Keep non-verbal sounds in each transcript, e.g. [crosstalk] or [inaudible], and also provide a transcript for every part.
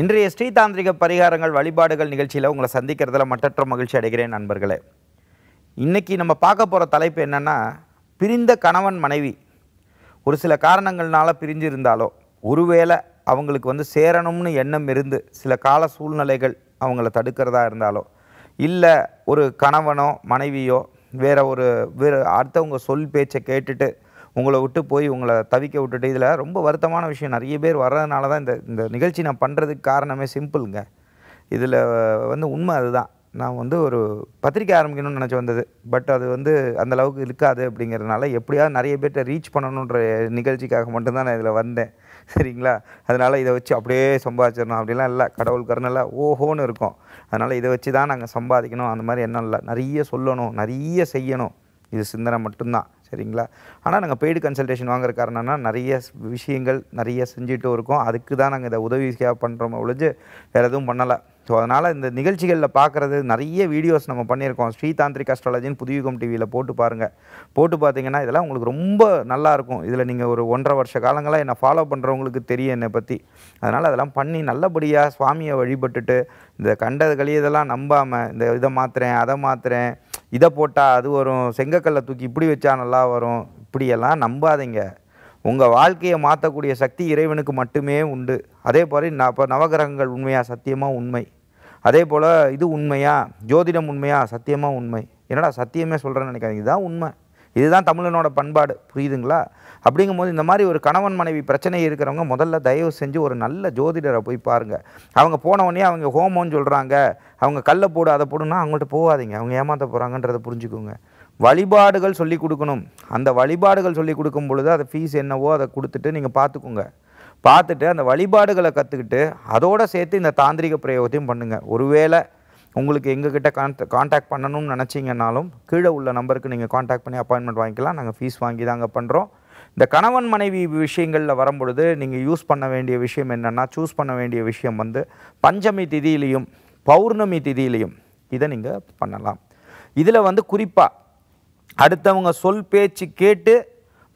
இன்றைய ஸ்ரீதாந்திரிக பரிகாரங்கள் வழிபாடுகள் நிகழ்ச்சியில் உங்களை சந்திக்கிறதுல மற்றற்ற மகிழ்ச்சி அடைகிறேன் நண்பர்களே இன்றைக்கி நம்ம பார்க்க போகிற தலைப்பு என்னென்னா பிரிந்த கணவன் மனைவி ஒரு சில காரணங்கள்னால பிரிஞ்சிருந்தாலோ ஒருவேளை அவங்களுக்கு வந்து சேரணும்னு எண்ணம் இருந்து சில கால சூழ்நிலைகள் அவங்கள தடுக்கிறதா இருந்தாலோ இல்லை ஒரு கணவனோ மனைவியோ வேற ஒரு வேறு அடுத்தவங்க சொல் பேச்சை கேட்டுட்டு உங்களை விட்டு போய் உங்களை தவிக்க விட்டுட்டு இதில் ரொம்ப வருத்தமான விஷயம் நிறைய பேர் வர்றதுனால தான் இந்த இந்த நிகழ்ச்சி நான் பண்ணுறதுக்கு காரணமே சிம்பிளுங்க இதில் வந்து உண்மை அதுதான் நான் வந்து ஒரு பத்திரிக்கை ஆரம்பிக்கணும்னு நினச்சி வந்தது பட் அது வந்து அந்த அளவுக்கு இருக்காது அப்படிங்கிறதுனால எப்படியாவது நிறைய பேர்கிட்ட ரீச் பண்ணணுன்ற நிகழ்ச்சிக்காக மட்டும்தான் நான் இதில் வந்தேன் சரிங்களா அதனால் இதை வச்சு அப்படியே சம்பாதிச்சிடணும் அப்படிலாம் இல்லை கடவுள் கருணெல்லாம் ஓஹோன்னு இருக்கும் அதனால் இதை வச்சு தான் நாங்கள் சம்பாதிக்கணும் அந்த மாதிரி எண்ணம் இல்லை நிறைய சொல்லணும் நிறைய செய்யணும் இது சிந்தனை மட்டும்தான் சரிங்களா ஆனால் நாங்கள் பெய்டு கன்சல்டேஷன் வாங்குற காரணம்னா நிறைய விஷயங்கள் நிறைய செஞ்சுட்டு இருக்கோம் அதுக்கு தான் நாங்கள் இதை உதவியாக பண்ணுறோம் ஒழிஞ்சு வேறு எதுவும் பண்ணலை ஸோ அதனால் இந்த நிகழ்ச்சிகளில் பார்க்குறது நிறைய வீடியோஸ் நம்ம பண்ணியிருக்கோம் ஸ்ரீதாந்திரிக் அஸ்ட்ராலஜின்னு புதுவிகம் டிவியில் போட்டு பாருங்கள் போட்டு பார்த்தீங்கன்னா இதெல்லாம் உங்களுக்கு ரொம்ப நல்லாயிருக்கும் இதில் நீங்கள் ஒரு ஒன்றரை வருஷ காலங்களாக என்னை ஃபாலோ பண்ணுறவங்களுக்கு தெரியும் என்னை பற்றி அதனால் அதெல்லாம் பண்ணி நல்லபடியாக சுவாமியை வழிபட்டுட்டு இந்த கண்டது கழியதெல்லாம் நம்பாமல் இந்த இதை மாத்திரேன் அதை மாத்திரேன் இதை போட்டால் அது வரும் செங்கக்கல்லை தூக்கி இப்படி வச்சா நல்லா வரும் இப்படியெல்லாம் நம்பாதீங்க உங்கள் வாழ்க்கையை மாற்றக்கூடிய சக்தி இறைவனுக்கு மட்டுமே உண்டு அதே போல் ந இப்போ நவகிரகங்கள் உண்மையாக சத்தியமாக உண்மை அதே போல் இது உண்மையாக ஜோதிடம் உண்மையாக சத்தியமாக உண்மை என்னடா சத்தியமே சொல்கிறேன்னு நினைக்காதீங்க இதுதான் உண்மை இதுதான் தமிழனோட பண்பாடு புரியுதுங்களா அப்படிங்கும் போது இந்த மாதிரி ஒரு கணவன் மனைவி பிரச்சனை இருக்கிறவங்க முதல்ல தயவு செஞ்சு ஒரு நல்ல ஜோதிடரை போய் பாருங்கள் அவங்க போனவொடனே அவங்க ஹோமோன்னு சொல்கிறாங்க அவங்க கல்லை போடு அதை போடுன்னா அவங்கள்ட்ட போகாதீங்க அவங்க ஏமாற்ற போகிறாங்கன்றதை புரிஞ்சுக்கோங்க வழிபாடுகள் சொல்லி கொடுக்கணும் அந்த வழிபாடுகள் சொல்லி கொடுக்கும் பொழுது அதை ஃபீஸ் என்னவோ அதை கொடுத்துட்டு நீங்கள் பார்த்துக்கோங்க பார்த்துட்டு அந்த வழிபாடுகளை கற்றுக்கிட்டு அதோடு சேர்த்து இந்த தாந்திரிக பிரயோகத்தையும் பண்ணுங்கள் ஒருவேளை உங்களுக்கு எங்ககிட்ட கான்ட் காண்டாக்ட் பண்ணணும்னு நினச்சிங்கன்னாலும் கீழே உள்ள நம்பருக்கு நீங்கள் காண்டாக்ட் பண்ணி அப்பாயின்மெண்ட் வாங்கிக்கலாம் நாங்கள் ஃபீஸ் வாங்கி தாங்க பண்ணுறோம் இந்த கணவன் மனைவி விஷயங்களில் வரும்பொழுது நீங்கள் யூஸ் பண்ண வேண்டிய விஷயம் என்னென்னா சூஸ் பண்ண வேண்டிய விஷயம் வந்து பஞ்சமி திதியிலையும் பௌர்ணமி திதியிலையும் இதை நீங்கள் பண்ணலாம் இதில் வந்து குறிப்பாக அடுத்தவங்க சொல் பேச்சு கேட்டு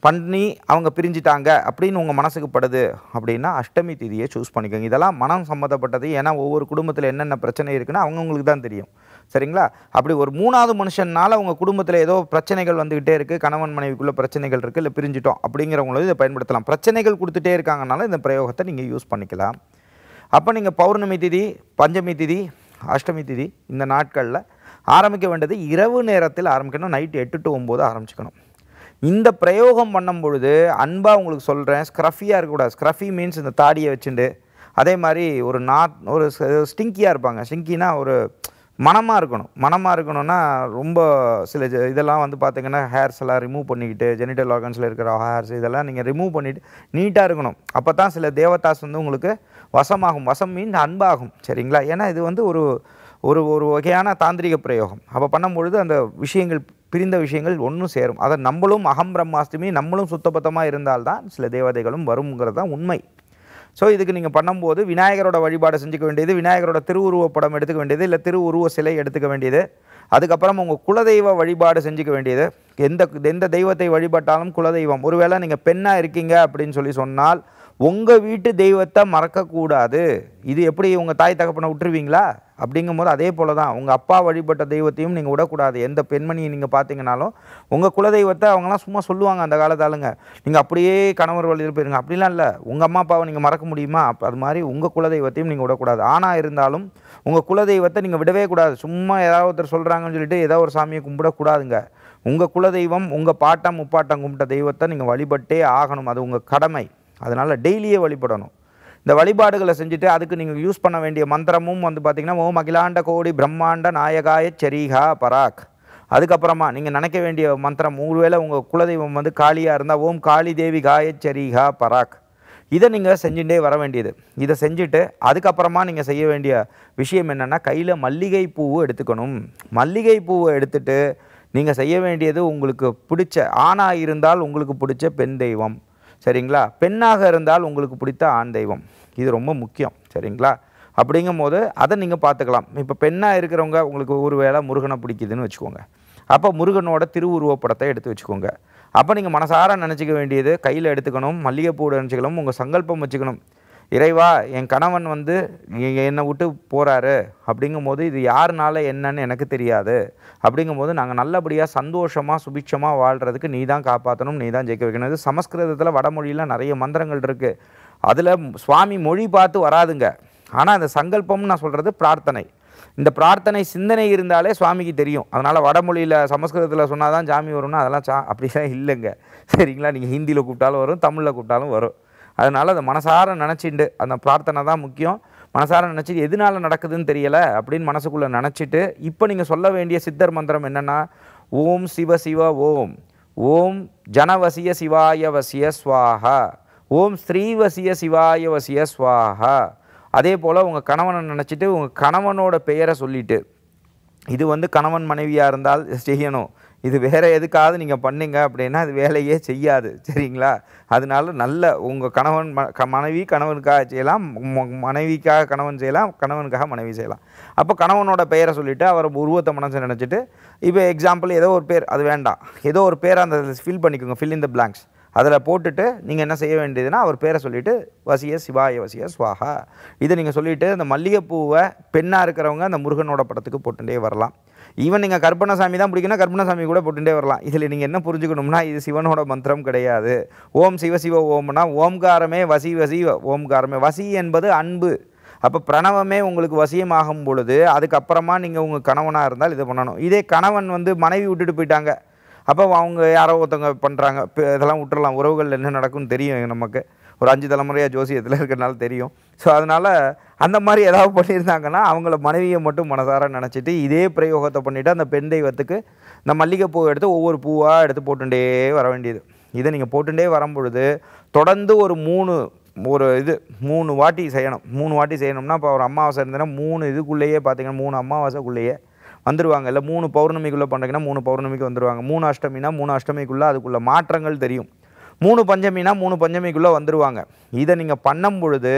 பண்ணி அவங்க பிரிஞ்சிட்டாங்க அப்படின்னு உங்கள் மனசுக்கு படுது அப்படின்னா அஷ்டமி திதியை சூஸ் பண்ணிக்கோங்க இதெல்லாம் மனம் சம்மந்தப்பட்டது ஏன்னா ஒவ்வொரு குடும்பத்தில் என்னென்ன பிரச்சனை இருக்குன்னா அவங்கவுங்களுக்கு தான் தெரியும் சரிங்களா அப்படி ஒரு மூணாவது மனுஷனால் உங்கள் குடும்பத்தில் ஏதோ பிரச்சனைகள் வந்துக்கிட்டே இருக்குது கணவன் மனைவிக்குள்ளே பிரச்சனைகள் இருக்குது இல்லை பிரிஞ்சிட்டோம் அப்படிங்கிறவங்களும் இதை பயன்படுத்தலாம் பிரச்சனைகள் கொடுத்துட்டே இருக்காங்கனால இந்த பிரயோகத்தை நீங்கள் யூஸ் பண்ணிக்கலாம் அப்போ நீங்கள் பௌர்ணமி திதி பஞ்சமி திதி அஷ்டமி திதி இந்த நாட்களில் ஆரம்பிக்க வேண்டியது இரவு நேரத்தில் ஆரம்பிக்கணும் நைட்டு எட்டு டு ஒம்பது ஆரம்பிச்சுக்கணும் இந்த பிரயோகம் பண்ணும் பொழுது அன்பாக உங்களுக்கு சொல்கிறேன் ஸ்க்ரஃபியாக இருக்கக்கூடாது ஸ்க்ரஃபி மீன்ஸ் இந்த தாடியை வச்சுட்டு அதே மாதிரி ஒரு நாத் ஒரு ஸ்டிங்கியாக இருப்பாங்க ஸ்டிங்கினா ஒரு மனமாக இருக்கணும் மனமாக இருக்கணும்னா ரொம்ப சில இதெல்லாம் வந்து பார்த்திங்கன்னா ஹேர்ஸ் எல்லாம் ரிமூவ் பண்ணிக்கிட்டு ஜெனிடல் ஆர்கன்ஸில் இருக்கிற ஹேர்ஸ் இதெல்லாம் நீங்கள் ரிமூவ் பண்ணிவிட்டு நீட்டாக இருக்கணும் அப்போ தான் சில தேவதாஸ் வந்து உங்களுக்கு வசமாகும் வசம் மீன் அன்பாகும் சரிங்களா ஏன்னா இது வந்து ஒரு ஒரு ஒரு வகையான தாந்திரிக பிரயோகம் அப்போ பண்ணும்பொழுது அந்த விஷயங்கள் பிரிந்த விஷயங்கள் ஒன்றும் சேரும் அதை நம்மளும் அகம் பிரம்மாஷ்டமி நம்மளும் சுத்தபத்தமாக இருந்தால்தான் சில தேவதைகளும் வருங்கிறது தான் உண்மை ஸோ இதுக்கு நீங்கள் பண்ணும்போது விநாயகரோட வழிபாடு செஞ்சுக்க வேண்டியது விநாயகரோட திருவுருவப்படம் எடுத்துக்க வேண்டியது இல்லை திருவுருவ சிலை எடுத்துக்க வேண்டியது அதுக்கப்புறம் உங்கள் குலதெய்வ வழிபாடு செஞ்சுக்க வேண்டியது எந்த எந்த தெய்வத்தை வழிபட்டாலும் குலதெய்வம் ஒருவேளை நீங்கள் பெண்ணாக இருக்கீங்க அப்படின்னு சொல்லி சொன்னால் உங்கள் வீட்டு தெய்வத்தை மறக்கக்கூடாது இது எப்படி உங்கள் தாய் தகப்பனை விட்டுருவீங்களா அப்படிங்கும்போது அதே போல் தான் உங்கள் அப்பா வழிபட்ட தெய்வத்தையும் நீங்கள் விடக்கூடாது எந்த பெண்மணியை நீங்கள் பார்த்தீங்கனாலும் உங்கள் குலதெய்வத்தை அவங்களாம் சும்மா சொல்லுவாங்க அந்த காலத்தாலுங்க நீங்கள் அப்படியே கணவர் வழியில் போயிருங்க அப்படிலாம் இல்லை உங்கள் அம்மா அப்பாவை நீங்கள் மறக்க முடியுமா அப்போ அது மாதிரி உங்கள் குலதெய்வத்தையும் நீங்கள் விடக்கூடாது ஆனால் இருந்தாலும் உங்கள் குலதெய்வத்தை நீங்கள் விடவே கூடாது சும்மா ஏதாவது ஒருத்தர் சொல்கிறாங்கன்னு சொல்லிட்டு ஏதோ ஒரு சாமியை கும்பிடக்கூடாதுங்க உங்கள் குலதெய்வம் உங்கள் பாட்டம் முப்பாட்டம் கும்பிட்ட தெய்வத்தை நீங்கள் வழிபட்டே ஆகணும் அது உங்கள் கடமை அதனால் டெய்லியே வழிபடணும் இந்த வழிபாடுகளை செஞ்சுட்டு அதுக்கு நீங்கள் யூஸ் பண்ண வேண்டிய மந்திரமும் வந்து பார்த்திங்கன்னா ஓம் அகிலாண்ட கோடி பிரம்மாண்ட நாயகாய செரீகா பராக் அதுக்கப்புறமா நீங்கள் நினைக்க வேண்டிய மந்திரம் ஒருவேளை உங்கள் குலதெய்வம் வந்து காளியாக இருந்தால் ஓம் காளி தேவி காய செரீகா பராக் இதை நீங்கள் செஞ்சுட்டே வர வேண்டியது இதை செஞ்சுட்டு அதுக்கப்புறமா நீங்கள் செய்ய வேண்டிய விஷயம் என்னென்னா கையில் மல்லிகை பூவு எடுத்துக்கணும் மல்லிகை பூவை எடுத்துகிட்டு நீங்கள் செய்ய வேண்டியது உங்களுக்கு பிடிச்ச ஆணாக இருந்தால் உங்களுக்கு பிடிச்ச பெண் தெய்வம் சரிங்களா பெண்ணாக இருந்தால் உங்களுக்கு பிடித்த ஆண் தெய்வம் இது ரொம்ப முக்கியம் சரிங்களா அப்படிங்கும் போது அதை நீங்கள் பார்த்துக்கலாம் இப்போ பெண்ணாக இருக்கிறவங்க உங்களுக்கு ஒரு வேளை முருகனை பிடிக்குதுன்னு வச்சுக்கோங்க அப்போ முருகனோட திருவுருவப்படத்தை எடுத்து வச்சுக்கோங்க அப்போ நீங்கள் மனசார நினச்சிக்க வேண்டியது கையில் எடுத்துக்கணும் மல்லிகைப்பூடு நினச்சிக்கணும் உங்கள் சங்கல்பம் வச்சுக்கணும் இறைவா என் கணவன் வந்து என்னை விட்டு போகிறாரு அப்படிங்கும்போது இது யாருனால என்னன்னு எனக்கு தெரியாது அப்படிங்கும்போது நாங்கள் நல்லபடியாக சந்தோஷமாக சுபிட்சமாக வாழ்கிறதுக்கு நீ தான் காப்பாற்றணும் நீ தான் ஜெயிக்க வைக்கணும் இது சமஸ்கிருதத்தில் வடமொழியில் நிறைய மந்திரங்கள் இருக்குது அதில் சுவாமி மொழி பார்த்து வராதுங்க ஆனால் அந்த சங்கல்பம்னு நான் சொல்கிறது பிரார்த்தனை இந்த பிரார்த்தனை சிந்தனை இருந்தாலே சுவாமிக்கு தெரியும் அதனால் வடமொழியில் சமஸ்கிருதத்தில் சொன்னால் தான் ஜாமி வரும்னா அதெல்லாம் சா அப்படிலாம் இல்லைங்க சரிங்களா நீங்கள் ஹிந்தியில் கூப்பிட்டாலும் வரும் தமிழில் கூப்பிட்டாலும் வரும் அதனால் அதை மனசார நினச்சிண்டு அந்த பிரார்த்தனை தான் முக்கியம் மனசார நினச்சிட்டு எதனால் நடக்குதுன்னு தெரியலை அப்படின்னு மனசுக்குள்ளே நினச்சிட்டு இப்போ நீங்கள் சொல்ல வேண்டிய சித்தர் மந்திரம் என்னென்னா ஓம் சிவ சிவ ஓம் ஓம் ஜனவசிய சிவாய வசிய ஸ்வாஹா ஓம் ஸ்ரீவசிய சிவாய வசிய ஸ்வாஹா அதே போல் உங்கள் கணவனை நினச்சிட்டு உங்கள் கணவனோட பெயரை சொல்லிவிட்டு இது வந்து கணவன் மனைவியாக இருந்தால் செய்யணும் இது வேறு எதுக்காவது நீங்கள் பண்ணிங்க அப்படின்னா அது வேலையே செய்யாது சரிங்களா அதனால நல்ல உங்கள் கணவன் ம க மனைவி கணவனுக்காக செய்யலாம் மனைவிக்காக கணவன் செய்யலாம் கணவனுக்காக மனைவி செய்யலாம் அப்போ கணவனோட பெயரை சொல்லிவிட்டு அவர் உருவத்தை மனசு நினச்சிட்டு இப்போ எக்ஸாம்பிள் ஏதோ ஒரு பேர் அது வேண்டாம் ஏதோ ஒரு பேர் அந்த ஃபில் பண்ணிக்கோங்க ஃபில் இன் த பிளாங்க்ஸ் அதில் போட்டுட்டு நீங்கள் என்ன செய்ய வேண்டியதுன்னா அவர் பேரை சொல்லிவிட்டு வசிய சிவாய வசிய சுவாகா இதை நீங்கள் சொல்லிவிட்டு அந்த மல்லிகைப்பூவை பெண்ணாக இருக்கிறவங்க அந்த முருகனோட படத்துக்கு போட்டுகிட்டே வரலாம் ஈவன் நீங்கள் கற்பனசாமி தான் பிடிக்குன்னா கற்பனசாமி கூட போட்டுகிட்டே வரலாம் இதில் நீங்கள் என்ன புரிஞ்சுக்கணும்னா இது சிவனோட மந்திரம் கிடையாது ஓம் சிவ சிவ ஓம்னா ஓம்காரமே வசி வசி ஓம்காரமே வசி என்பது அன்பு அப்போ பிரணவமே உங்களுக்கு வசியமாகும் பொழுது அதுக்கப்புறமா நீங்கள் உங்கள் கணவனாக இருந்தால் இது பண்ணணும் இதே கணவன் வந்து மனைவி விட்டுட்டு போயிட்டாங்க அப்போ அவங்க யாரோ ஒருத்தவங்க பண்ணுறாங்க இதெல்லாம் விட்டுறலாம் உறவுகள் என்ன நடக்கும்னு தெரியும் நமக்கு ஒரு அஞ்சு தலைமுறையாக ஜோசியத்தில் இருக்கிறனால தெரியும் ஸோ அதனால் அந்த மாதிரி ஏதாவது பண்ணியிருந்தாங்கன்னா அவங்கள மனைவியை மட்டும் மனசார நினச்சிட்டு இதே பிரயோகத்தை பண்ணிவிட்டு அந்த பெண் தெய்வத்துக்கு இந்த மல்லிகைப்பூவை எடுத்து ஒவ்வொரு பூவாக எடுத்து போட்டுகிட்டே வர வேண்டியது இதை நீங்கள் போட்டுட்டே வரும்பொழுது தொடர்ந்து ஒரு மூணு ஒரு இது மூணு வாட்டி செய்யணும் மூணு வாட்டி செய்யணும்னா இப்போ ஒரு அம்மாவாசை இருந்ததுன்னா மூணு இதுக்குள்ளேயே பார்த்திங்கன்னா மூணு அமாவாசைக்குள்ளேயே வந்துடுவாங்க இல்லை மூணு பௌர்ணமிக்குள்ளே பண்ணுறீங்கன்னா மூணு பௌர்ணமிக்கு வந்துடுவாங்க மூணு அஷ்டமினா மூணு அஷ்டமிக்குள்ளே அதுக்குள்ள மாற்றங்கள் தெரியும் மூணு பஞ்சமினா மூணு பஞ்சமிக்குள்ளே வந்துடுவாங்க இதை நீங்கள் பண்ணும் பொழுது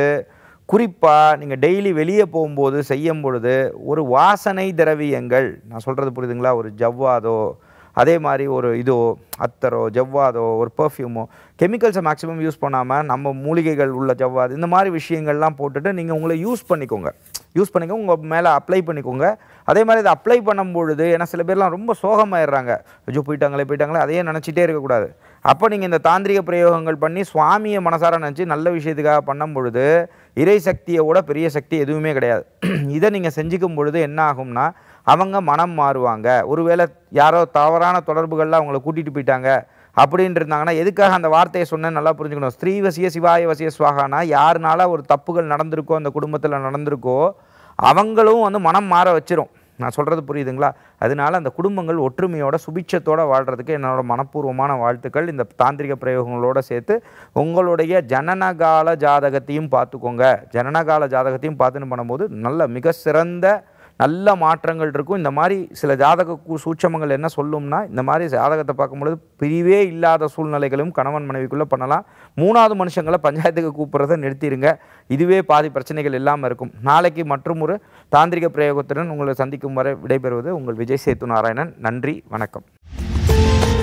குறிப்பாக நீங்கள் டெய்லி வெளியே போகும்போது செய்யும் பொழுது ஒரு வாசனை திரவியங்கள் நான் சொல்கிறது புரியுதுங்களா ஒரு ஜவ்வாதோ அதே மாதிரி ஒரு இதோ அத்தரோ ஜவ்வாதோ ஒரு பர்ஃப்யூமோ கெமிக்கல்ஸை மேக்ஸிமம் யூஸ் பண்ணாமல் நம்ம மூலிகைகள் உள்ள ஜவ்வாது இந்த மாதிரி விஷயங்கள்லாம் போட்டுட்டு நீங்கள் உங்களை யூஸ் பண்ணிக்கோங்க யூஸ் பண்ணிக்கோங்க உங்கள் மேலே அப்ளை பண்ணிக்கோங்க அதே மாதிரி இதை அப்ளை பண்ணும்பொழுது ஏன்னா சில பேர்லாம் ரொம்ப சோகமாயிடுறாங்க ஐயோ போயிட்டாங்களே போயிட்டாங்களே அதையே நினச்சிட்டே இருக்கக்கூடாது அப்போ நீங்கள் இந்த தாந்திரிக பிரயோகங்கள் பண்ணி சுவாமியை மனசார நினச்சி நல்ல விஷயத்துக்காக பண்ணும் பொழுது இறை விட பெரிய சக்தி எதுவுமே கிடையாது [clears throat] இதை நீங்கள் செஞ்சுக்கும் பொழுது என்ன ஆகும்னா அவங்க மனம் மாறுவாங்க ஒருவேளை யாரோ தவறான தொடர்புகளில் அவங்கள கூட்டிகிட்டு போயிட்டாங்க அப்படின்னு இருந்தாங்கன்னா எதுக்காக அந்த வார்த்தையை சொன்னேன் நல்லா புரிஞ்சுக்கணும் ஸ்ரீ வசிய சிவாய வசிய சுவாகானா யாருனால ஒரு தப்புகள் நடந்திருக்கோ அந்த குடும்பத்தில் நடந்திருக்கோ அவங்களும் வந்து மனம் மாற வச்சிரும் நான் சொல்கிறது புரியுதுங்களா அதனால அந்த குடும்பங்கள் ஒற்றுமையோட சுபிட்சத்தோடு வாழ்கிறதுக்கு என்னோடய மனப்பூர்வமான வாழ்த்துக்கள் இந்த தாந்திரிக பிரயோகங்களோடு சேர்த்து உங்களுடைய ஜனனகால ஜாதகத்தையும் பார்த்துக்கோங்க ஜனனகால ஜாதகத்தையும் பார்த்துன்னு பண்ணும்போது நல்ல மிக சிறந்த நல்ல மாற்றங்கள் இருக்கும் இந்த மாதிரி சில ஜாதக சூட்சமங்கள் என்ன சொல்லும்னா இந்த மாதிரி ஜாதகத்தை பார்க்கும்பொழுது பிரிவே இல்லாத சூழ்நிலைகளும் கணவன் மனைவிக்குள்ளே பண்ணலாம் மூணாவது மனுஷங்களை பஞ்சாயத்துக்கு கூப்பிட்றத நிறுத்திடுங்க இதுவே பாதி பிரச்சனைகள் இல்லாமல் இருக்கும் நாளைக்கு மற்றும் ஒரு தாந்திரிக பிரயோகத்துடன் உங்களை சந்திக்கும் வரை விடைபெறுவது உங்கள் விஜய் சேத்து நாராயணன் நன்றி வணக்கம்